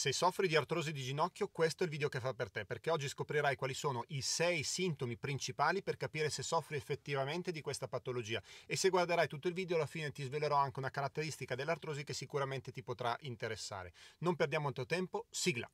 Se soffri di artrosi di ginocchio, questo è il video che fa per te, perché oggi scoprirai quali sono i sei sintomi principali per capire se soffri effettivamente di questa patologia. E se guarderai tutto il video, alla fine ti svelerò anche una caratteristica dell'artrosi che sicuramente ti potrà interessare. Non perdiamo altro tempo, sigla!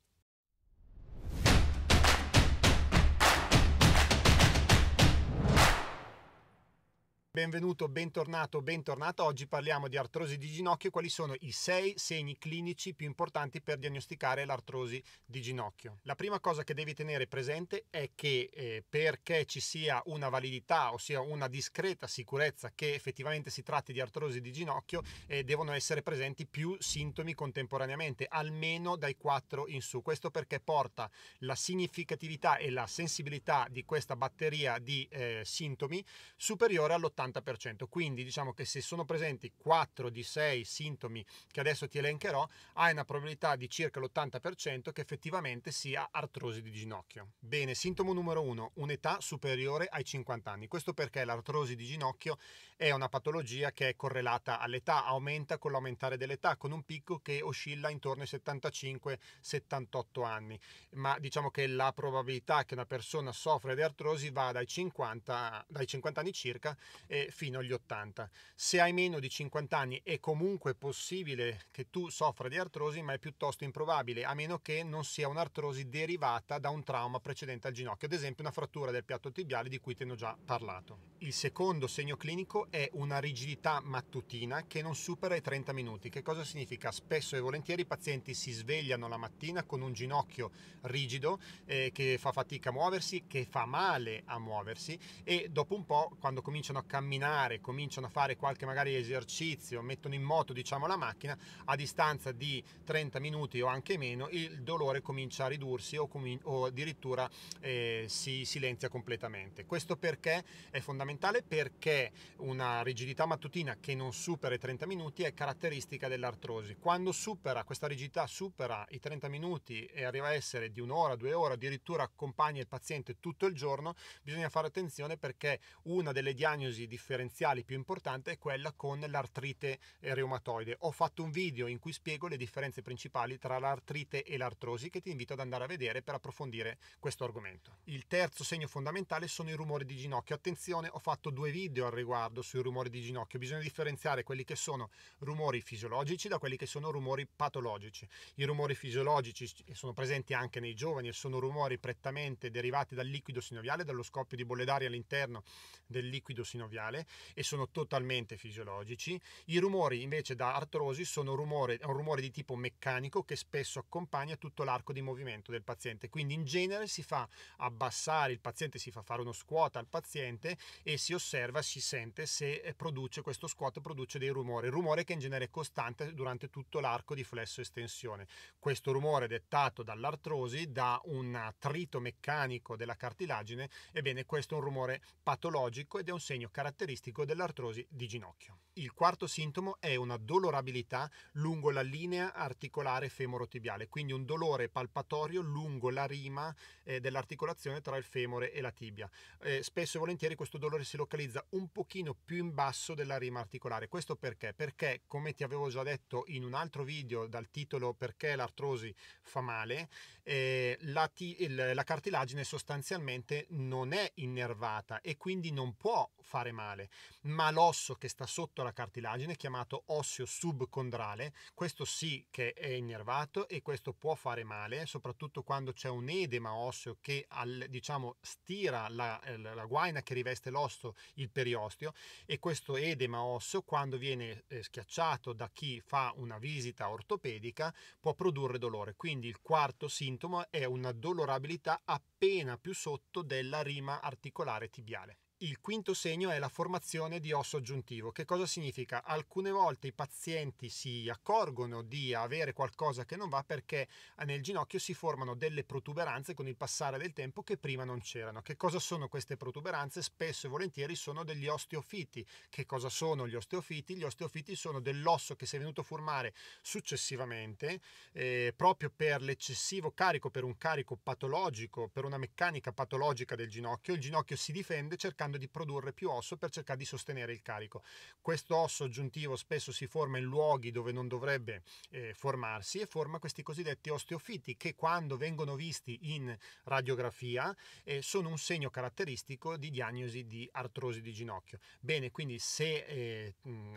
Benvenuto, bentornato, bentornata. Oggi parliamo di artrosi di ginocchio. Quali sono i sei segni clinici più importanti per diagnosticare l'artrosi di ginocchio? La prima cosa che devi tenere presente è che eh, perché ci sia una validità, ossia una discreta sicurezza che effettivamente si tratti di artrosi di ginocchio, eh, devono essere presenti più sintomi contemporaneamente, almeno dai 4 in su. Questo perché porta la significatività e la sensibilità di questa batteria di eh, sintomi superiore all'80 80%. Quindi diciamo che se sono presenti 4 di 6 sintomi che adesso ti elencherò, hai una probabilità di circa l'80% che effettivamente sia artrosi di ginocchio. Bene, sintomo numero 1, un'età superiore ai 50 anni. Questo perché l'artrosi di ginocchio è una patologia che è correlata all'età, aumenta con l'aumentare dell'età, con un picco che oscilla intorno ai 75-78 anni. Ma diciamo che la probabilità che una persona soffra di artrosi va dai 50, dai 50 anni circa eh, fino agli 80. Se hai meno di 50 anni è comunque possibile che tu soffra di artrosi, ma è piuttosto improbabile, a meno che non sia un'artrosi derivata da un trauma precedente al ginocchio, ad esempio una frattura del piatto tibiale di cui te ne ho già parlato. Il secondo segno clinico è una rigidità mattutina che non supera i 30 minuti. Che cosa significa? Spesso e volentieri i pazienti si svegliano la mattina con un ginocchio rigido eh, che fa fatica a muoversi, che fa male a muoversi e dopo un po' quando cominciano a camminare, cominciano a fare qualche magari esercizio, mettono in moto diciamo la macchina, a distanza di 30 minuti o anche meno il dolore comincia a ridursi o, com- o addirittura eh, si silenzia completamente. Questo perché è fondamentale perché una rigidità mattutina che non supera i 30 minuti è caratteristica dell'artrosi. Quando supera questa rigidità supera i 30 minuti e arriva a essere di un'ora, due ore, addirittura accompagna il paziente tutto il giorno, bisogna fare attenzione perché una delle diagnosi differenziali più importante è quella con l'artrite reumatoide. Ho fatto un video in cui spiego le differenze principali tra l'artrite e l'artrosi che ti invito ad andare a vedere per approfondire questo argomento. Il terzo segno fondamentale sono i rumori di ginocchio. Attenzione, ho fatto due video al riguardo sui rumori di ginocchio. Bisogna differenziare quelli che sono rumori fisiologici da quelli che sono rumori patologici. I rumori fisiologici sono presenti anche nei giovani e sono rumori prettamente derivati dal liquido sinoviale, dallo scoppio di bolle d'aria all'interno del liquido sinoviale miocardiale e sono totalmente fisiologici. I rumori invece da artrosi sono rumore, un rumore di tipo meccanico che spesso accompagna tutto l'arco di movimento del paziente. Quindi in genere si fa abbassare il paziente, si fa fare uno squat al paziente e si osserva, si sente se eh, produce questo squat produce dei rumori, rumore che in genere è costante durante tutto l'arco di flesso estensione. Questo rumore dettato dall'artrosi, da un trito meccanico della cartilagine, ebbene questo è un rumore patologico ed è un segno caratteristico caratteristico dell'artrosi di ginocchio. Il quarto sintomo è una dolorabilità lungo la linea articolare femorotibiale, quindi un dolore palpatorio lungo la rima eh, dell'articolazione tra il femore e la tibia. Eh, spesso e volentieri questo dolore si localizza un pochino più in basso della rima articolare. Questo perché? Perché, come ti avevo già detto in un altro video dal titolo Perché l'artrosi fa male, eh, la, ti- il, la cartilagine sostanzialmente non è innervata e quindi non può fare male male, ma l'osso che sta sotto la cartilagine, chiamato osseo subcondrale, questo sì che è innervato e questo può fare male, soprattutto quando c'è un edema osseo che al, diciamo, stira la, eh, la, guaina che riveste l'osso, il periosteo, e questo edema osseo, quando viene eh, schiacciato da chi fa una visita ortopedica, può produrre dolore. Quindi il quarto sintomo è una dolorabilità appena più sotto della rima articolare tibiale. Il quinto segno è la formazione di osso aggiuntivo. Che cosa significa? Alcune volte i pazienti si accorgono di avere qualcosa che non va perché nel ginocchio si formano delle protuberanze con il passare del tempo che prima non c'erano. Che cosa sono queste protuberanze? Spesso e volentieri sono degli osteofiti. Che cosa sono gli osteofiti? Gli osteofiti sono dell'osso che si è venuto a formare successivamente eh, proprio per l'eccessivo carico, per un carico patologico, per una meccanica patologica del ginocchio. Il ginocchio si difende cercando cercando di produrre più osso per cercare di sostenere il carico. Questo osso aggiuntivo spesso si forma in luoghi dove non dovrebbe eh, formarsi e forma questi cosiddetti osteofiti che quando vengono visti in radiografia eh, sono un segno caratteristico di diagnosi di artrosi di ginocchio. Bene, quindi se eh,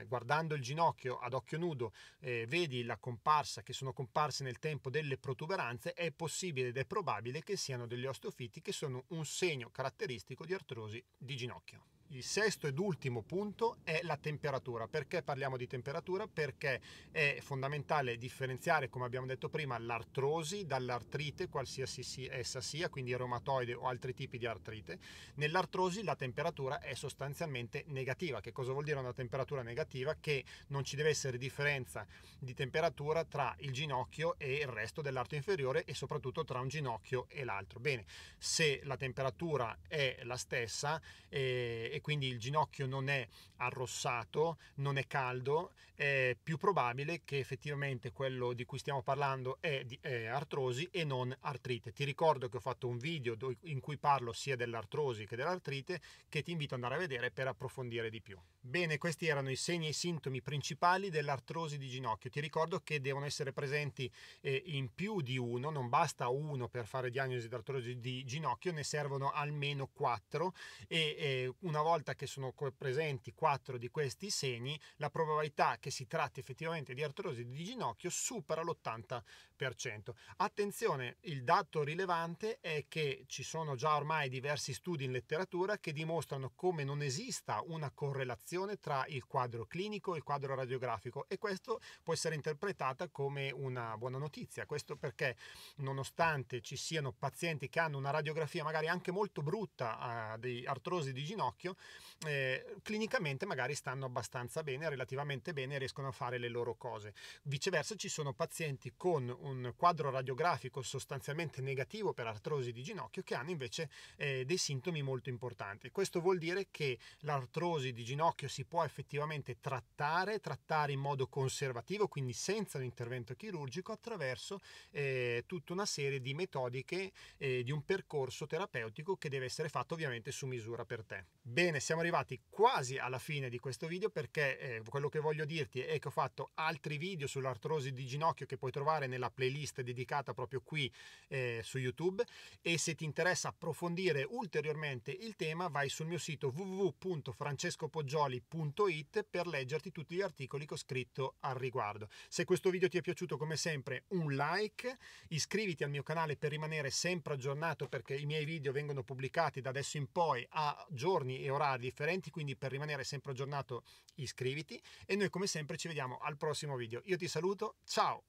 guardando il ginocchio ad occhio nudo eh, vedi la comparsa che sono comparse nel tempo delle protuberanze, è possibile ed è probabile che siano degli osteofiti che sono un segno caratteristico di artrosi di ginocchio ginocchio. Il sesto ed ultimo punto è la temperatura. Perché parliamo di temperatura? Perché è fondamentale differenziare, come abbiamo detto prima, l'artrosi dall'artrite, qualsiasi essa sia, quindi reumatoide o altri tipi di artrite. Nell'artrosi la temperatura è sostanzialmente negativa. Che cosa vuol dire una temperatura negativa? Che non ci deve essere differenza di temperatura tra il ginocchio e il resto dell'arto inferiore e soprattutto tra un ginocchio e l'altro. Bene, se la temperatura è la stessa, eh, quindi il ginocchio non è arrossato, non è caldo, è più probabile che effettivamente quello di cui stiamo parlando è, di, è artrosi e non artrite. Ti ricordo che ho fatto un video in cui parlo sia dell'artrosi che dell'artrite che ti invito ad andare a vedere per approfondire di più. Bene, questi erano i segni e i sintomi principali dell'artrosi di ginocchio. Ti ricordo che devono essere presenti eh, in più di uno, non basta uno per fare diagnosi d'artrosi di ginocchio, ne servono almeno quattro e eh, una volta volta che sono presenti quattro di questi segni, la probabilità che si tratti effettivamente di artrosi di ginocchio supera l'80%. Attenzione, il dato rilevante è che ci sono già ormai diversi studi in letteratura che dimostrano come non esista una correlazione tra il quadro clinico e il quadro radiografico e questo può essere interpretata come una buona notizia. Questo perché nonostante ci siano pazienti che hanno una radiografia magari anche molto brutta eh, di artrosi di ginocchio, eh, clinicamente magari stanno abbastanza bene, relativamente bene, e riescono a fare le loro cose. Viceversa ci sono pazienti con un quadro radiografico sostanzialmente negativo per artrosi di ginocchio che hanno invece eh, dei sintomi molto importanti. Questo vuol dire che l'artrosi di ginocchio si può effettivamente trattare, trattare in modo conservativo, quindi senza un intervento chirurgico, attraverso eh, tutta una serie di metodiche eh, di un percorso terapeutico che deve essere fatto ovviamente su misura per te. Bene, Bene, siamo arrivati quasi alla fine di questo video perché eh, quello che voglio dirti è che ho fatto altri video sull'artrosi di ginocchio che puoi trovare nella playlist dedicata proprio qui eh, su YouTube e se ti interessa approfondire ulteriormente il tema vai sul mio sito www.francescopoggioli.it per leggerti tutti gli articoli che ho scritto al riguardo. Se questo video ti è piaciuto come sempre un like, iscriviti al mio canale per rimanere sempre aggiornato perché i miei video vengono pubblicati da adesso in poi a giorni e orari orari differenti, quindi per rimanere sempre aggiornato iscriviti e noi come sempre ci vediamo al prossimo video. Io ti saluto, ciao!